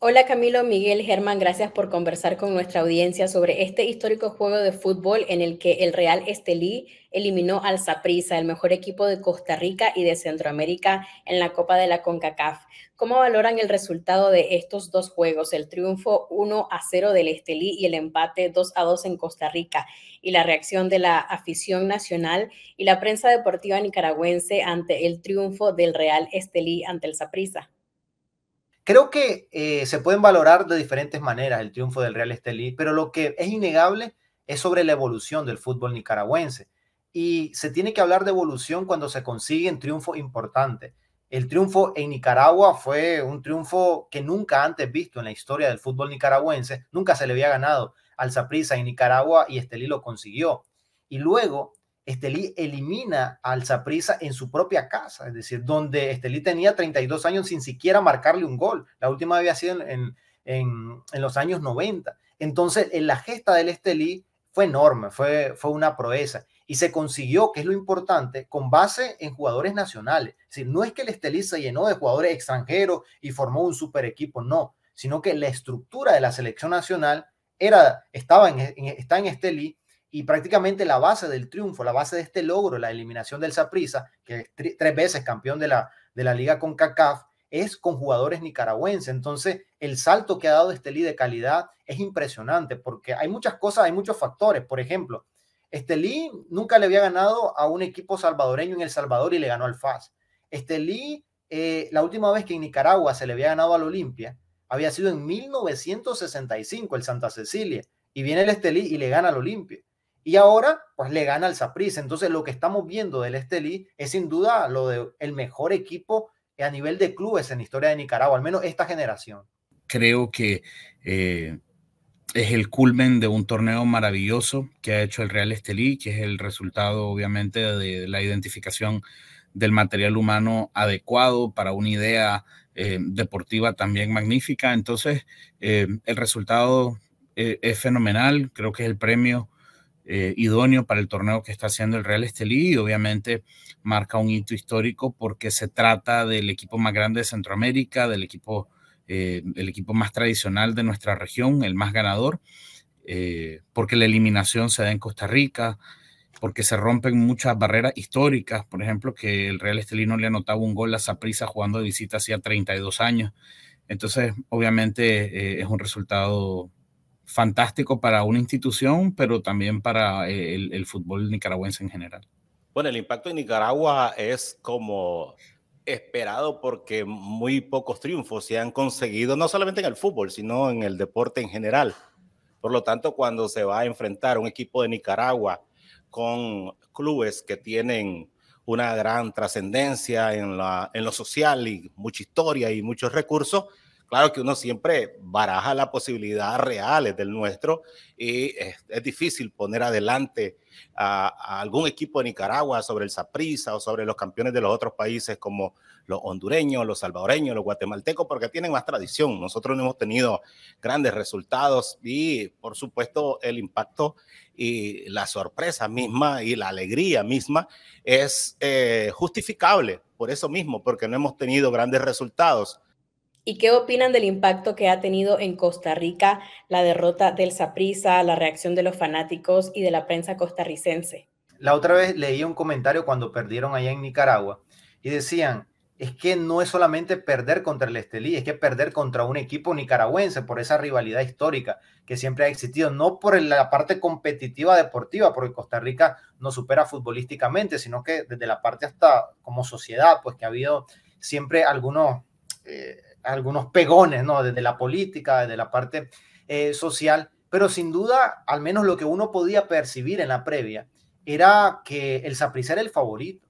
Hola Camilo, Miguel, Germán, gracias por conversar con nuestra audiencia sobre este histórico juego de fútbol en el que el Real Estelí eliminó al Saprissa, el mejor equipo de Costa Rica y de Centroamérica en la Copa de la CONCACAF. ¿Cómo valoran el resultado de estos dos juegos, el triunfo 1 a 0 del Estelí y el empate 2 a 2 en Costa Rica, y la reacción de la afición nacional y la prensa deportiva nicaragüense ante el triunfo del Real Estelí ante el Saprissa? Creo que eh, se pueden valorar de diferentes maneras el triunfo del Real Estelí, pero lo que es innegable es sobre la evolución del fútbol nicaragüense. Y se tiene que hablar de evolución cuando se consiguen triunfo importante. El triunfo en Nicaragua fue un triunfo que nunca antes visto en la historia del fútbol nicaragüense. Nunca se le había ganado al Saprissa en Nicaragua y Estelí lo consiguió. Y luego Estelí elimina al Zaprisa en su propia casa, es decir, donde Estelí tenía 32 años sin siquiera marcarle un gol. La última había sido en, los años 90. Entonces, en la gesta del Estelí fue enorme, fue, fue una proeza. Y se consiguió, que es lo importante, con base en jugadores nacionales. Es no es que el Estelí se llenó de jugadores extranjeros y formó un super equipo, no, sino que la estructura de la selección nacional era, estaba está en Estelí y prácticamente la base del triunfo, la base de este logro, la eliminación del Saprissa, que es tres veces campeón de la, de la liga con CACAF, es con jugadores nicaragüenses. Entonces, el salto que ha dado Estelí de calidad es impresionante porque hay muchas cosas, hay muchos factores. Por ejemplo, Estelí nunca le había ganado a un equipo salvadoreño en El Salvador y le ganó al FAS. Estelí, eh, la última vez que en Nicaragua se le había ganado al Olimpia, había sido en 1965, el Santa Cecilia, y viene el Estelí y le gana al Olimpia. Y ahora, pues le gana al Saprissa. Entonces, lo que estamos viendo del Estelí es sin duda lo de el mejor equipo a nivel de clubes en la historia de Nicaragua, al menos esta generación. Creo que eh, es el culmen de un torneo maravilloso que ha hecho el Real Estelí, que es el resultado, obviamente, de la identificación del material humano adecuado para una idea eh, deportiva también magnífica. Entonces, eh, el resultado es fenomenal. Creo que es el premio eh, idóneo para el torneo que está haciendo el Real Estelí y obviamente marca un hito histórico porque se trata del equipo más grande de Centroamérica, del equipo, eh, el equipo más tradicional de nuestra región, el más ganador, eh, porque la eliminación se da en Costa Rica, porque se rompen muchas barreras históricas, por ejemplo, que el Real Estelí no le anotaba un gol a Saprisa jugando de visita hacía 32 años. Entonces, obviamente, es un resultado fantástico para una institución, pero también para eh, el, fútbol nicaragüense en general. Bueno, el impacto en Nicaragua es como esperado porque muy pocos triunfos se han conseguido, no solamente en el fútbol, sino en el deporte en general. Por lo tanto, cuando se va a enfrentar un equipo de Nicaragua con clubes que tienen una gran trascendencia en, la, en lo social y mucha historia y muchos recursos, Claro que uno siempre baraja las posibilidades reales del nuestro y es, difícil poner adelante a, algún equipo de Nicaragua sobre el Saprissa o sobre los campeones de los otros países como los hondureños, los salvadoreños, los guatemaltecos, porque tienen más tradición. Nosotros no hemos tenido grandes resultados y, por supuesto, el impacto y la sorpresa misma y la alegría misma es eh, justificable por eso mismo, porque no hemos tenido grandes resultados. ¿Y qué opinan del impacto que ha tenido en Costa Rica la derrota del Saprissa, la reacción de los fanáticos y de la prensa costarricense? La otra vez leí un comentario cuando perdieron allá en Nicaragua y decían, es que no es solamente perder contra el Estelí, es que perder contra un equipo nicaragüense por esa rivalidad histórica que siempre ha existido, no por la parte competitiva deportiva, porque Costa Rica no supera futbolísticamente, sino que desde la parte hasta como sociedad, pues que ha habido siempre algunos... Eh, algunos pegones, ¿no? Desde la política, desde la parte eh, social, pero sin duda, al menos lo que uno podía percibir en la previa, era que el Saprissa era el favorito.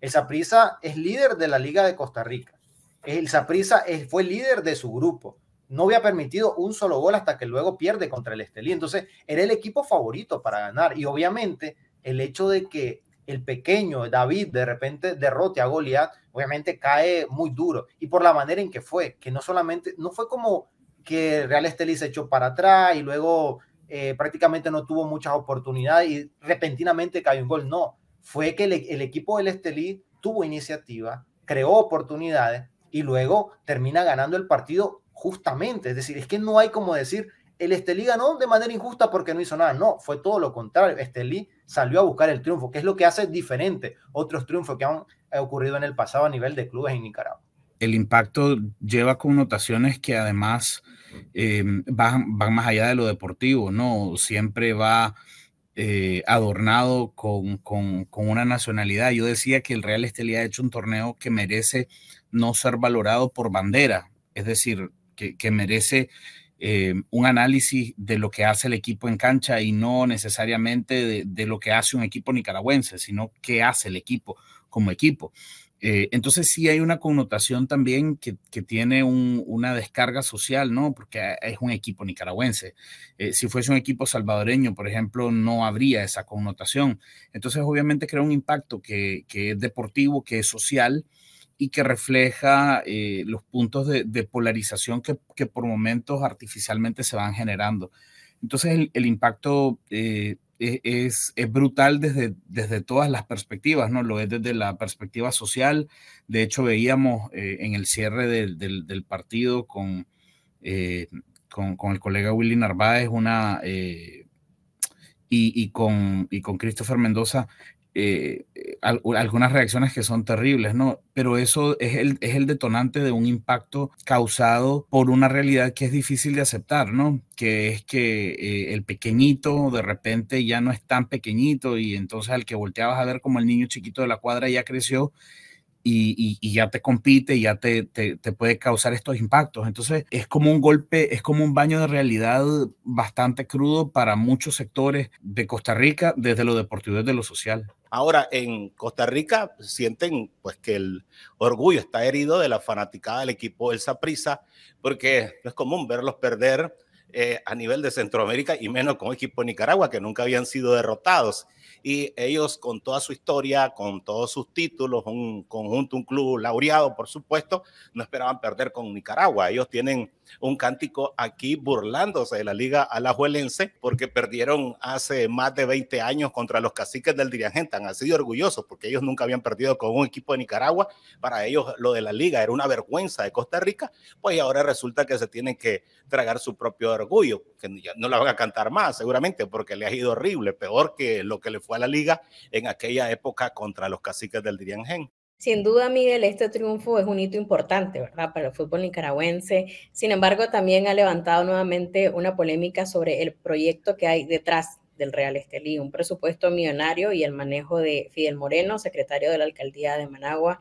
el Saprissa es líder de la Liga de Costa Rica. El Saprissa fue líder de su grupo. No había permitido un solo gol hasta que luego pierde contra el Estelí. Entonces, era el equipo favorito para ganar. Y obviamente, el hecho de que el pequeño David de repente derrote a Goliat, obviamente cae muy duro. Y por la manera en que fue, que no solamente, no fue como que Real Estelí se echó para atrás y luego eh, prácticamente no tuvo muchas oportunidades y repentinamente cayó un gol. No, fue que el, e, el equipo del Estelí tuvo iniciativa, creó oportunidades y luego termina ganando el partido justamente. Es decir, es que no hay como decir, el Estelí ganó de manera injusta porque no hizo nada. No, fue todo lo contrario. Estelí salió a buscar el triunfo, que es lo que hace diferente otros triunfos que han eh, ocurrido en el pasado a nivel de clubes en Nicaragua. El impacto lleva connotaciones que además em, van, más allá de lo deportivo, ¿no? Siempre va eh, adornado con, una nacionalidad. Yo decía que el Real Estelí ha hecho un torneo que merece no ser valorado por bandera, es decir, que, que merece eh, un análisis de lo que hace el equipo en cancha y no necesariamente de, lo que hace un equipo nicaragüense, sino qué hace el equipo como equipo. Eh, entonces sí hay una connotación también que, tiene una descarga social, ¿no? Porque es un equipo nicaragüense. Eh, si fuese un equipo salvadoreño, por ejemplo, no habría esa connotación. Entonces obviamente crea un impacto que, que es deportivo, que es social y que refleja eh, los puntos de, polarización que, por momentos artificialmente se van generando. Entonces el, impacto eh, e, es, es, brutal desde, desde todas las perspectivas, ¿no? Lo es desde la perspectiva social. De hecho, veíamos eh, en el cierre del, partido con, con, el colega Willy Narváez una... Y, y, con, y con Christopher Mendoza, eh, eh, algunas reacciones que son terribles, ¿no? Pero eso es el, es el detonante de un impacto causado por una realidad que es difícil de aceptar, ¿no? Que es que eh, el pequeñito de repente ya no es tan pequeñito y entonces al que volteabas a ver como el niño chiquito de la cuadra ya creció y, ya te compite, ya te, te, te, puede causar estos impactos. Entonces es como un golpe, es como un baño de realidad bastante crudo para muchos sectores de Costa Rica, desde lo deportivo, desde lo social. Ahora, en Costa Rica sienten pues que el orgullo está herido de la fanaticada del equipo Elsa Prisa, porque no es común verlos perder eh, a nivel de Centroamérica y menos con el equipo de Nicaragua, que nunca habían sido derrotados y ellos con toda su historia, con todos sus títulos, un conjunto, un club laureado, por supuesto, no esperaban perder con Nicaragua. Ellos tienen un cántico aquí burlándose de la Liga Alajuelense porque perdieron hace más de 20 años contra los caciques del Dirigente. Han sido orgullosos porque ellos nunca habían perdido con un equipo de Nicaragua. Para ellos lo de la Liga era una vergüenza de Costa Rica, pues ahora resulta que se tienen que tragar su propio orgullo, que no la van a cantar más seguramente porque le ha ido horrible, peor que lo que le fue la liga en aquella época contra los caciques del Gen. Sin duda, Miguel, este triunfo es un hito importante, ¿verdad?, para el fútbol nicaragüense. Sin embargo, también ha levantado nuevamente una polémica sobre el proyecto que hay detrás del Real Estelí, un presupuesto millonario y el manejo de Fidel Moreno, secretario de la alcaldía de Managua,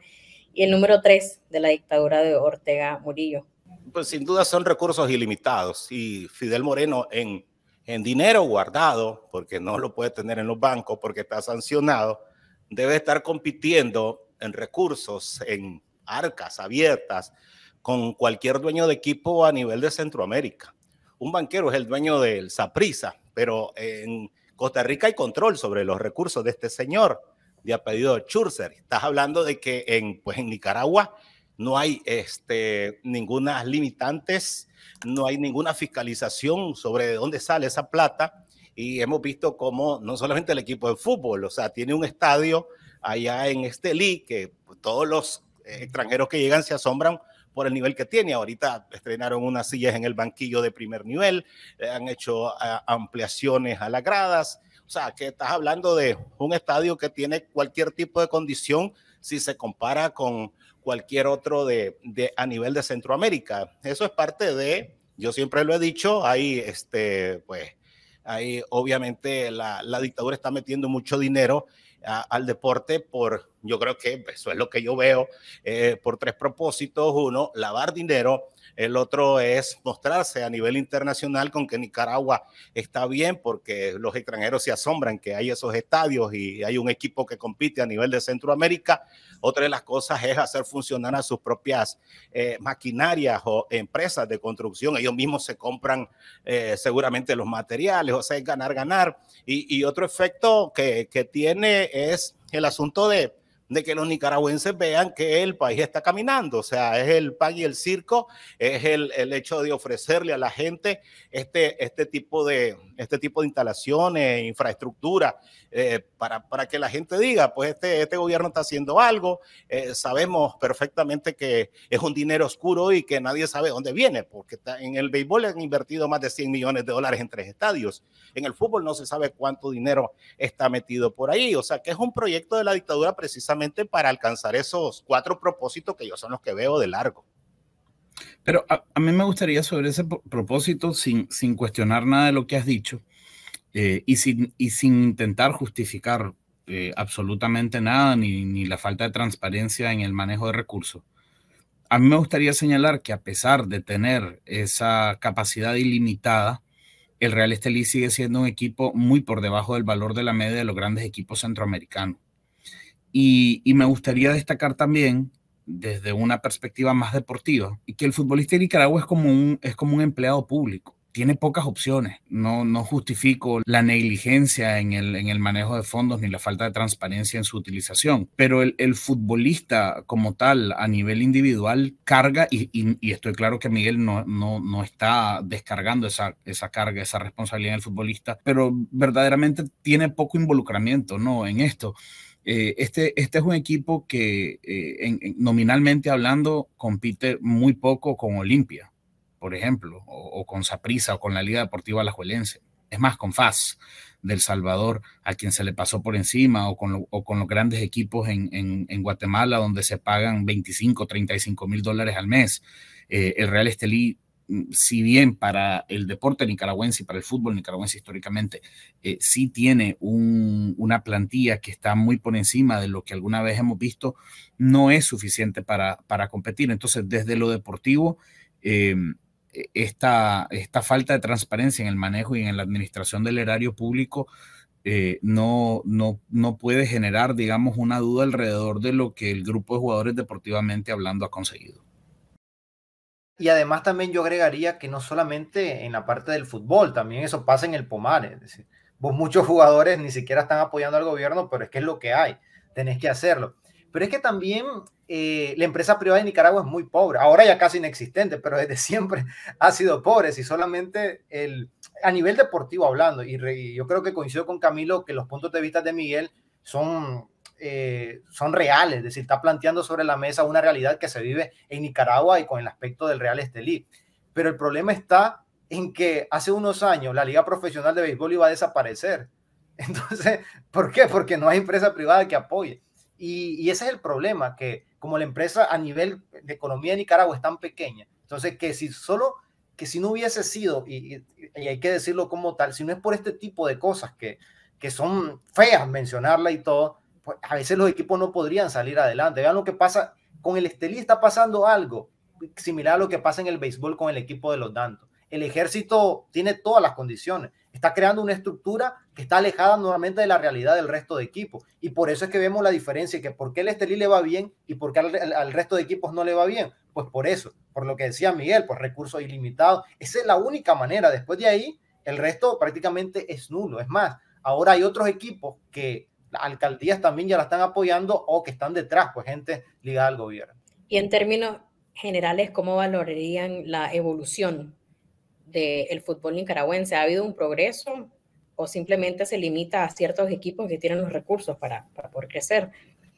y el número tres de la dictadura de Ortega Murillo. Pues sin duda son recursos ilimitados y Fidel Moreno en en dinero guardado, porque no lo puede tener en los bancos porque está sancionado, debe estar compitiendo en recursos, en arcas abiertas con cualquier dueño de equipo a nivel de Centroamérica. Un banquero es el dueño del Saprisa, pero en Costa Rica hay control sobre los recursos de este señor de apellido Churcer. Estás hablando de que en, pues, en Nicaragua no hay este, ninguna limitantes, no hay ninguna fiscalización sobre de dónde sale esa plata. Y hemos visto cómo no solamente el equipo de fútbol, o sea, tiene un estadio allá en Estelí que todos los extranjeros que llegan se asombran por el nivel que tiene. Ahorita estrenaron unas sillas en el banquillo de primer nivel, han hecho ah, ampliaciones a las gradas, o sea, que estás hablando de un estadio que tiene cualquier tipo de condición si se compara con cualquier otro de, a nivel de Centroamérica. Eso es parte de, yo siempre lo he dicho, ahí, este, pues, ahí obviamente la, dictadura está metiendo mucho dinero al deporte por, yo creo que pues, eso es lo que yo veo, eh, por tres propósitos. Uno, lavar dinero. El otro es mostrarse a nivel internacional con que Nicaragua está bien porque los extranjeros se asombran que hay esos estadios y hay un equipo que compite a nivel de Centroamérica. Otra de las cosas es hacer funcionar a sus propias eh, maquinarias o empresas de construcción. Ellos mismos se compran eh, seguramente los materiales, o sea, es ganar, ganar. Y, otro efecto que tiene es el asunto de de que los nicaragüenses vean que el país está caminando. O sea, es el pan y el circo, es el, hecho de ofrecerle a la gente este, este, tipo, de, este tipo de instalaciones, infraestructura, eh, para, que la gente diga, pues este, este gobierno está haciendo algo, eh, sabemos perfectamente que es un dinero oscuro y que nadie sabe dónde viene, porque en el béisbol han invertido más de 100 millones de dólares en tres estadios, en el fútbol no se sabe cuánto dinero está metido por ahí, o sea, que es un proyecto de la dictadura precisamente para alcanzar esos cuatro propósitos que yo son los que veo de largo. Pero a, mí me gustaría sobre ese propósito, sin, sin, cuestionar nada de lo que has dicho eh, y, sin, sin intentar justificar eh, absolutamente nada, ni, ni, la falta de transparencia en el manejo de recursos. A mí me gustaría señalar que a pesar de tener esa capacidad ilimitada, el Real Estelí sigue siendo un equipo muy por debajo del valor de la media de los grandes equipos centroamericanos. Y, me gustaría destacar también, desde una perspectiva más deportiva, que el futbolista de Nicaragua es como un, es como un empleado público. Tiene pocas opciones. No, no justifico la negligencia en el, en el manejo de fondos ni la falta de transparencia en su utilización, pero el, futbolista como tal a nivel individual carga y, y, estoy claro que Miguel no, no, no, está descargando esa, esa carga, esa responsabilidad del futbolista, pero verdaderamente tiene poco involucramiento ¿no? en esto. Eh, este, este es un equipo que eh, nominalmente hablando compite muy poco con Olimpia, por ejemplo, o, con Saprissa o con la Liga Deportiva Alajuelense. Es más, con FAS del Salvador, a quien se le pasó por encima, o con, los grandes equipos en, Guatemala, donde se pagan 25, 35 mil dólares al mes. Eh, el Real Estelí Mm, si bien para el deporte nicaragüense y para el fútbol nicaragüense históricamente, eh, sí tiene una plantilla que está muy por encima de lo que alguna vez hemos visto, no es suficiente para, para competir. Entonces, desde lo deportivo, em, e, esta, esta falta de transparencia en el manejo y en la administración del erario público eh, no, no, no puede generar, digamos, una duda alrededor de lo que el grupo de jugadores deportivamente hablando ha conseguido. Y además también yo agregaría que no solamente en la parte del fútbol, también eso pasa en el pomar. Es decir, vos muchos jugadores ni siquiera están apoyando al gobierno, pero es que es lo que hay, tenés que hacerlo. Pero es que también eh, la empresa privada de Nicaragua es muy pobre, ahora ya casi inexistente, pero desde siempre ha sido pobre, si solamente el, a nivel deportivo hablando, y, y yo creo que coincido con Camilo que los puntos de vista de Miguel son eh, son reales, es decir, está planteando sobre la mesa una realidad que se vive en Nicaragua y con el aspecto del Real Estelí. Pero el problema está en que hace unos años la Liga Profesional de Béisbol iba a desaparecer. Entonces, ¿por qué? Porque no hay empresa privada que apoye. Y, ese es el problema, que como la empresa a nivel de economía de Nicaragua es tan pequeña, entonces que si solo que si no hubiese sido, y, hay que decirlo como tal, si no es por este tipo de cosas que, que son feas mencionarla y todo, pues, a veces los equipos no podrían salir adelante. Vean lo que pasa con el Estelí, está pasando algo similar a lo que pasa en el béisbol con el equipo de los Dantos. El ejército tiene todas las condiciones, está creando una estructura que está alejada normalmente de la realidad del resto de equipos. Y por eso es que vemos la diferencia, que por qué el Estelí le va bien y por qué al resto de equipos no le va bien. Pues por eso, por lo que decía Miguel, por recursos ilimitados. Esa es la única manera. Después de ahí, el resto prácticamente es nulo. Es más, ahora hay otros equipos que las alcaldías también ya la están apoyando o que están detrás, pues gente ligada al gobierno. Y en términos generales, ¿cómo valorarían la evolución del fútbol nicaragüense? ¿Ha habido un progreso o simplemente se limita a ciertos equipos que tienen los recursos para, poder crecer?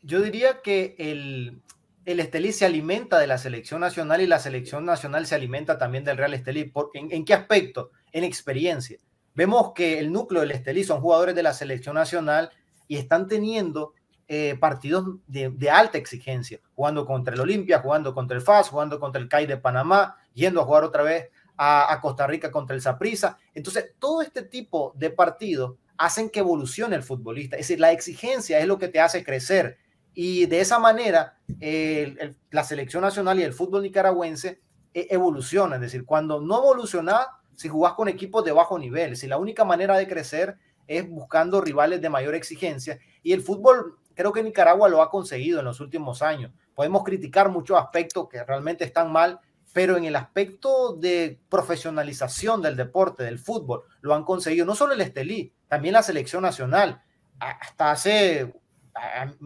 Yo diría que el, Estelí se alimenta de la selección nacional y la selección nacional se alimenta también del Real Estelí. ¿Por, ¿En qué aspecto? En experiencia. Vemos que el núcleo del Estelí son jugadores de la selección nacional y están teniendo eh, partidos de, alta exigencia, jugando contra el Olimpia, jugando contra el FAS, jugando contra el CAI de Panamá, yendo a jugar otra vez a, Costa Rica contra el Saprissa. Entonces, todo este tipo de partidos hacen que evolucione el futbolista. Es decir, la exigencia es lo que te hace crecer. Y de esa manera, eh, la selección nacional y el fútbol nicaragüense eh, evoluciona, Es decir, cuando no evoluciona si jugás con equipos de bajo nivel, si la única manera de crecer es buscando rivales de mayor exigencia. Y el fútbol, creo que Nicaragua lo ha conseguido en los últimos años. Podemos criticar muchos aspectos que realmente están mal, pero en el aspecto de profesionalización del deporte, del fútbol, lo han conseguido no solo el Estelí, también la selección nacional. Hasta hace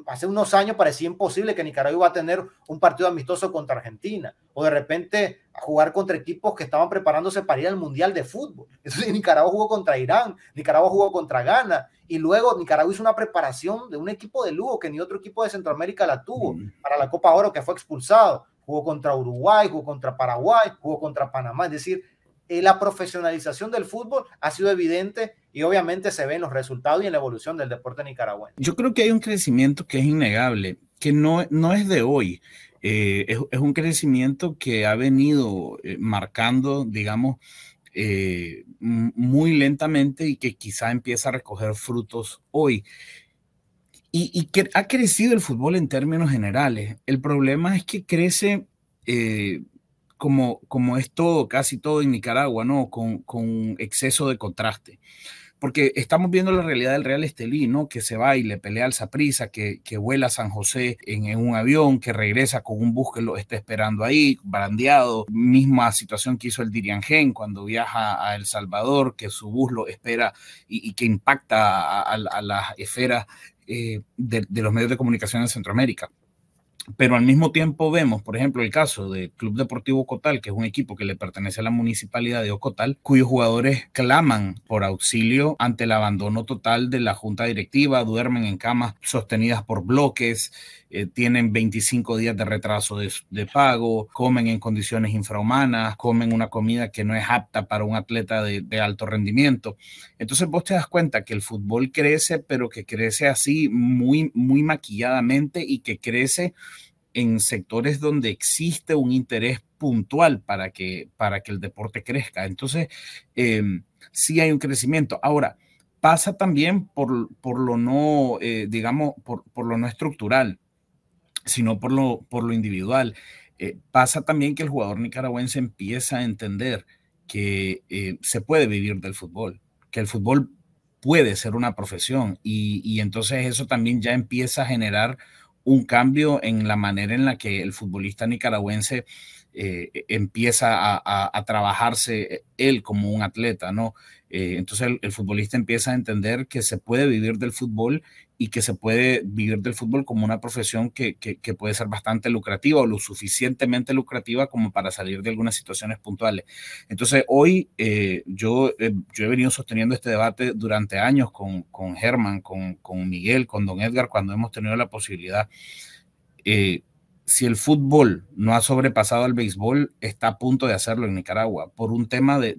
hace unos años parecía imposible que Nicaragua iba a tener un partido amistoso contra Argentina o de repente jugar contra equipos que estaban preparándose para ir al Mundial de Fútbol. Entonces Nicaragua jugó contra Irán, Nicaragua jugó contra Ghana y luego Nicaragua hizo una preparación de un equipo de lujo que ni otro equipo de Centroamérica la tuvo mm. para la Copa Oro que fue expulsado. Jugó contra Uruguay, jugó contra Paraguay, jugó contra Panamá. Es decir, la profesionalización del fútbol ha sido evidente y obviamente se ve en los resultados y en la evolución del deporte nicaragüense. Yo creo que hay un crecimiento que es innegable, que no, no es de hoy. Eh, es, un crecimiento que ha venido eh, marcando, digamos, eh, muy lentamente y que quizá empieza a recoger frutos hoy. Y, y, que ha crecido el fútbol en términos generales. El problema es que crece como, como es todo, casi todo en Nicaragua, ¿no? Con, con exceso de contraste. Porque estamos viendo la realidad del Real Estelí, ¿no? Que se va y le pelea al zaprisa, que, vuela San José en, un avión, que regresa con un bus que lo está esperando ahí, barandeado, Misma situación que hizo el gen cuando viaja a El Salvador, que su bus lo espera y, que impacta a, las esferas eh, de, de los medios de comunicación en Centroamérica pero al mismo tiempo vemos, por ejemplo, el caso del Club Deportivo Ocotal, que es un equipo que le pertenece a la municipalidad de Ocotal, cuyos jugadores claman por auxilio ante el abandono total de la junta directiva, duermen en camas sostenidas por bloques, eh, tienen 25 días de retraso de, pago, comen en condiciones infrahumanas, comen una comida que no es apta para un atleta de, alto rendimiento. Entonces vos te das cuenta que el fútbol crece, pero que crece así muy, muy maquilladamente y que crece en sectores donde existe un interés puntual para que, para que el deporte crezca. Entonces, eh, sí hay un crecimiento. Ahora, pasa también por, por lo no, eh, digamos, por, por, lo no estructural sino por lo, por lo individual. Eh, pasa también que el jugador nicaragüense empieza a entender que eh, se puede vivir del fútbol, que el fútbol puede ser una profesión y, entonces eso también ya empieza a generar un cambio en la manera en la que el futbolista nicaragüense eh, e, empieza a, trabajarse e, él como un atleta, ¿no? entonces el, futbolista empieza a entender que se puede vivir del fútbol y que se puede vivir del fútbol como una profesión que, que, puede ser bastante lucrativa o lo suficientemente lucrativa como para salir de algunas situaciones puntuales. Entonces, hoy eh, yo, eh, yo he venido sosteniendo este debate durante años con, con Germán, con, con, Miguel, con don Edgar, cuando hemos tenido la posibilidad. Eh, si el fútbol no ha sobrepasado al béisbol, está a punto de hacerlo en Nicaragua por un tema de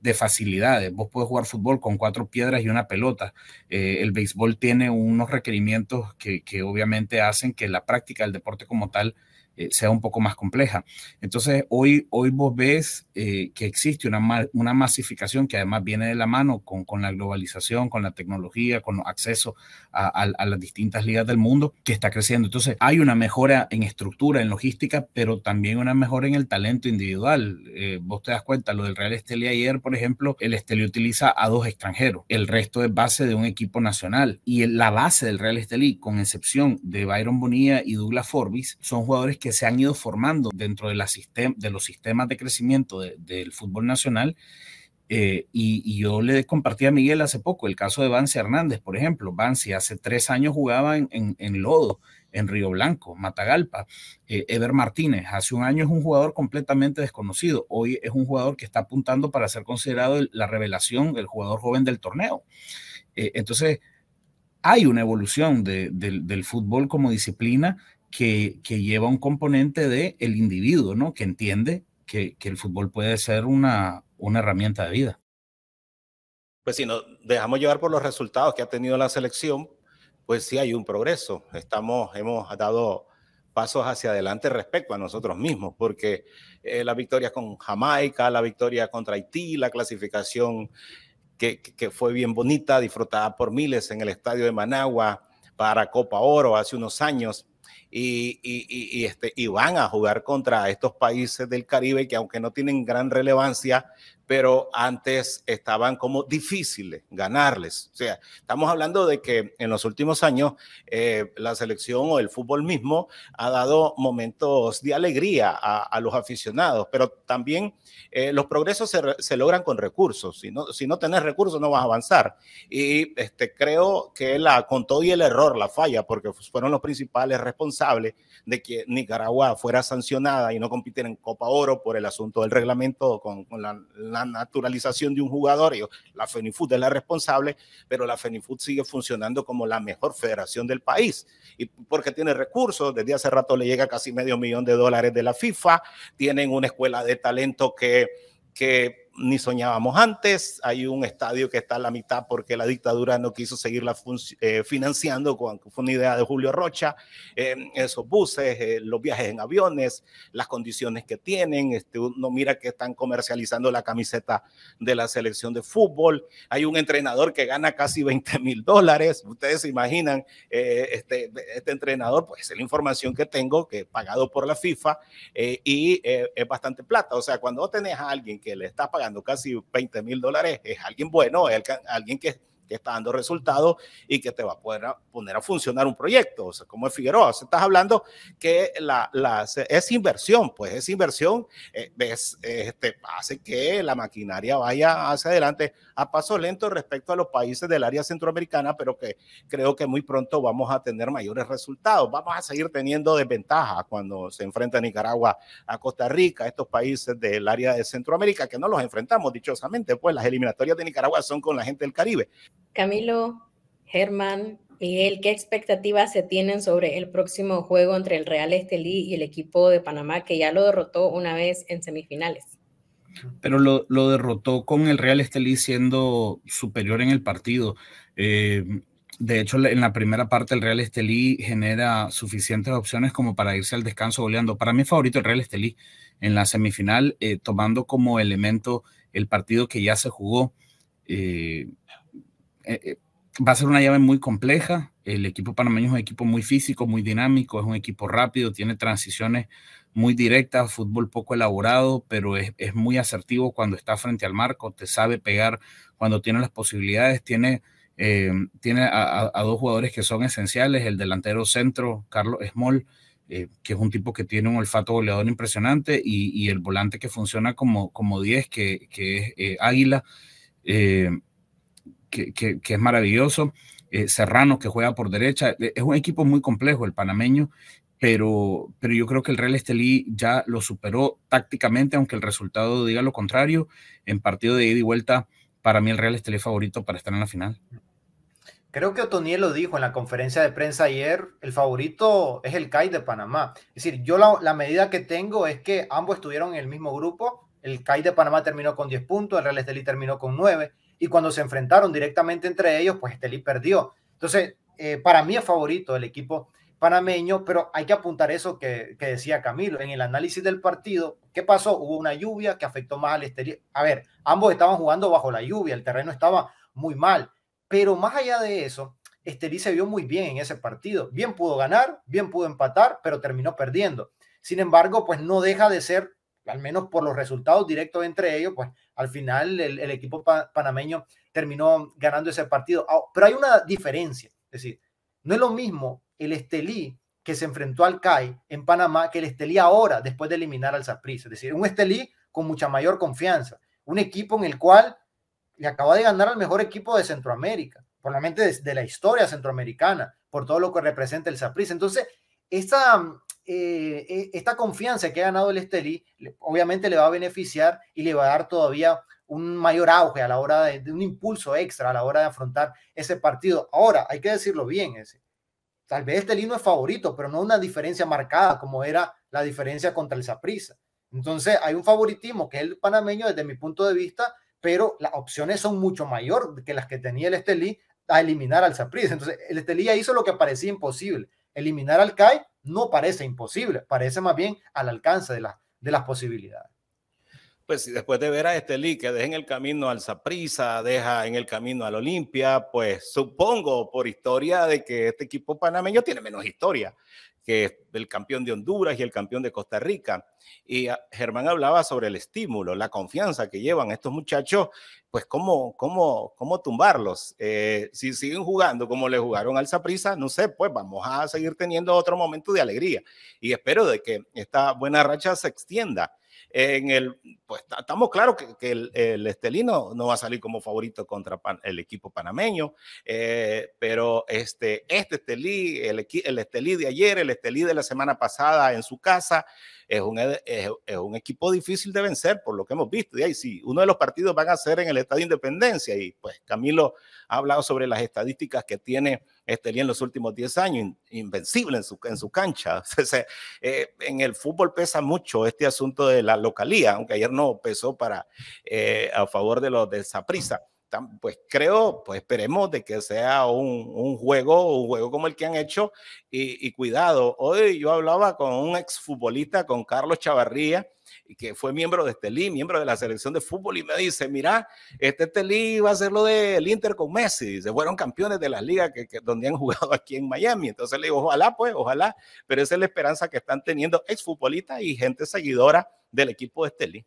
de facilidades. Vos puedes jugar fútbol con cuatro piedras y una pelota. Eh, el béisbol tiene unos requerimientos que, que, obviamente hacen que la práctica del deporte como tal eh, sea un poco más compleja. Entonces, hoy, hoy vos ves eh, que existe una, una masificación que además viene de la mano con, con la globalización, con la tecnología, con los accesos a, las distintas ligas del mundo que está creciendo. Entonces, hay una mejora en estructura, en logística, pero también una mejora en el talento individual. Eh, vos te das cuenta, lo del Real Estelí ayer, por ejemplo, el Estelí utiliza a dos extranjeros, el resto es base de un equipo nacional y la base del Real Estelí, con excepción de Byron Bonilla y Douglas Forbis, son jugadores que se han ido formando dentro de, los sistemas de crecimiento del fútbol nacional. Eh, y, yo le compartí a Miguel hace poco el caso de Vance Hernández, por ejemplo. Vance hace tres años jugaba en, Lodo, en Río Blanco, Matagalpa. Eh, Ever Martínez, hace un año es un jugador completamente desconocido. Hoy es un jugador que está apuntando para ser considerado la revelación, el jugador joven del torneo. Eh, entonces, hay una evolución del fútbol como disciplina que, lleva un componente de el individuo, ¿no? Que entiende que, el fútbol puede ser una, una herramienta de vida. Pues si nos dejamos llevar por los resultados que ha tenido la selección, pues sí hay un progreso. Estamos, hemos dado pasos hacia adelante respecto a nosotros mismos, porque eh, las victorias con Jamaica, la victoria contra Haití, la clasificación que, que, fue bien bonita, disfrutada por miles en el estadio de Managua para Copa Oro hace unos años, y, y, este, y van a jugar contra estos países del Caribe que aunque no tienen gran relevancia, pero antes estaban como difíciles ganarles. O sea, estamos hablando de que en los últimos años eh, la selección o el fútbol mismo ha dado momentos de alegría a, los aficionados, pero también eh, los progresos se, se, logran con recursos. Si no, si no tenés recursos no vas a avanzar. Y este, creo que la, con todo y el error, la falla, porque fueron los principales responsables de que Nicaragua fuera sancionada y no compitiera en Copa Oro por el asunto del reglamento con, la la naturalización de un jugador, yo, la FENIFUT es la responsable, pero la FENIFUT sigue funcionando como la mejor federación del país, y porque tiene recursos, desde hace rato le llega casi medio millón de dólares de la FIFA, tienen una escuela de talento que, que ni soñábamos antes. Hay un estadio que está a la mitad porque la dictadura no quiso seguirla eh, financiando, con, fue una idea de Julio Rocha. Eh, esos buses, eh, los viajes en aviones, las condiciones que tienen. Este, uno mira que están comercializando la camiseta de la selección de fútbol. Hay un entrenador que gana casi 20 mil dólares. Ustedes se imaginan, este, este, entrenador, pues es la información que tengo, que pagado por la FIFA, y es bastante plata. O sea, cuando tenés a alguien que le está pagando casi 20 mil dólares, es alguien bueno, es alguien que que está dando resultados y que te va a poder poner a funcionar un proyecto. O sea, como es Figueroa, estás hablando que la, es inversión, pues es inversión eh, eh, este, hace que la maquinaria vaya hacia adelante a paso lento respecto a los países del área centroamericana, pero que creo que muy pronto vamos a tener mayores resultados. Vamos a seguir teniendo desventajas cuando se enfrenta Nicaragua a Costa Rica, estos países del área de Centroamérica, que no los enfrentamos dichosamente, pues las eliminatorias de Nicaragua son con la gente del Caribe. Camilo, Germán, Miguel, ¿qué expectativas se tienen sobre el próximo juego entre el Real Estelí y el equipo de Panamá que ya lo derrotó una vez en semifinales? Pero lo, derrotó con el Real Estelí siendo superior en el partido. Eh, de hecho, en la primera parte el Real Estelí genera suficientes opciones como para irse al descanso goleando. Para mí favorito el Real Estelí en la semifinal, eh, tomando como elemento el partido que ya se jugó. Eh, eh, eh, va a ser una llave muy compleja. El equipo panameño es un equipo muy físico, muy dinámico, es un equipo rápido, tiene transiciones muy directas, fútbol poco elaborado, pero es, muy asertivo cuando está frente al marco, te sabe pegar cuando tiene las posibilidades, tiene... Eh, tiene a, dos jugadores que son esenciales, el delantero centro, Carlos Small, que es un tipo que tiene un olfato goleador impresionante, y, el volante que funciona como, como 10, que, es Águila que, es maravilloso. Eh, Serrano, que juega por derecha. Eh, es un equipo muy complejo el panameño, pero, pero yo creo que el Real Estelí ya lo superó tácticamente, aunque el resultado diga lo contrario. En partido de ida y vuelta, para mí el Real Estelí favorito para estar en la final. Creo que Otoniel lo dijo en la conferencia de prensa ayer, el favorito es el CAI de Panamá. Es decir, yo la, medida que tengo es que ambos estuvieron en el mismo grupo, el CAI de Panamá terminó con 10 puntos, el Real Estelí terminó con 9, y cuando se enfrentaron directamente entre ellos, pues Estelí perdió. Entonces, eh, para mí es favorito el equipo panameño, pero hay que apuntar eso que, decía Camilo en el análisis del partido. ¿Qué pasó? Hubo una lluvia que afectó más al Estelí. A ver, ambos estaban jugando bajo la lluvia, el terreno estaba muy mal, pero más allá de eso, Estelí se vio muy bien en ese partido. Bien pudo ganar, bien pudo empatar, pero terminó perdiendo. Sin embargo, pues no deja de ser al menos por los resultados directos entre ellos, pues al final el, equipo panameño terminó ganando ese partido. Ah, pero hay una diferencia, es decir, no es lo mismo el Estelí que se enfrentó al CAI en Panamá que el Estelí ahora, después de eliminar al Saprissa. Es decir, un Estelí con mucha mayor confianza, un equipo en el cual le acaba de ganar al mejor equipo de Centroamérica, la mente de la historia centroamericana, por todo lo que representa el Saprissa. Entonces, esta, eh, eh, esta confianza que ha ganado el Estelí, obviamente le va a beneficiar y le va a dar todavía un mayor auge a la hora de, un impulso extra a la hora de afrontar ese partido. Ahora, hay que decirlo bien, ese. tal vez Estelí no es favorito, pero no una diferencia marcada como era la diferencia contra el Saprissa. Entonces, hay un favoritismo que es el panameño desde mi punto de vista, pero las opciones son mucho mayor que las que tenía el Estelí a eliminar al Saprissa. Entonces, el Estelí ya hizo lo que parecía imposible eliminar al CAI no parece imposible, parece más bien al alcance de, la, de las posibilidades pues después de ver a este Lee que deja en el camino al Saprisa, deja en el camino al Olimpia, pues supongo por historia de que este equipo panameño tiene menos historia que el campeón de Honduras y el campeón de Costa Rica. Y ah, Germán hablaba sobre el estímulo, la confianza que llevan estos muchachos, pues cómo, cómo, cómo tumbarlos. Eh, si siguen jugando como le jugaron al Saprisa, no sé, pues vamos a seguir teniendo otro momento de alegría. Y espero de que esta buena racha se extienda en el, pues estamos claros que, el, Estelí Estelino no va a salir como favorito contra el equipo panameño, eh, pero este, este Estelí, el, el Estelí de ayer, el Estelí de la semana pasada en su casa, es un, equipo difícil de vencer, por lo que hemos visto. Y ahí sí, uno de los partidos van a ser en el Estadio Independencia. Y pues Camilo ha hablado sobre las estadísticas que tiene Estelí en los últimos 10 años, invencible en su, en su cancha. Eh, en el fútbol pesa mucho este asunto de la localía, aunque ayer no pesó para, eh, a favor de los del Saprisa pues creo, pues esperemos de que sea un, juego, un juego como el que han hecho y, cuidado. Hoy yo hablaba con un exfutbolista, con Carlos Chavarría, que fue miembro de Estelí, miembro de la selección de fútbol, y me dice, mira, este Estelí va a ser lo del Inter con Messi, se fueron campeones de las ligas que, donde han jugado aquí en Miami, entonces le digo, ojalá, pues, ojalá, pero esa es la esperanza que están teniendo exfutbolistas y gente seguidora del equipo de Estelí.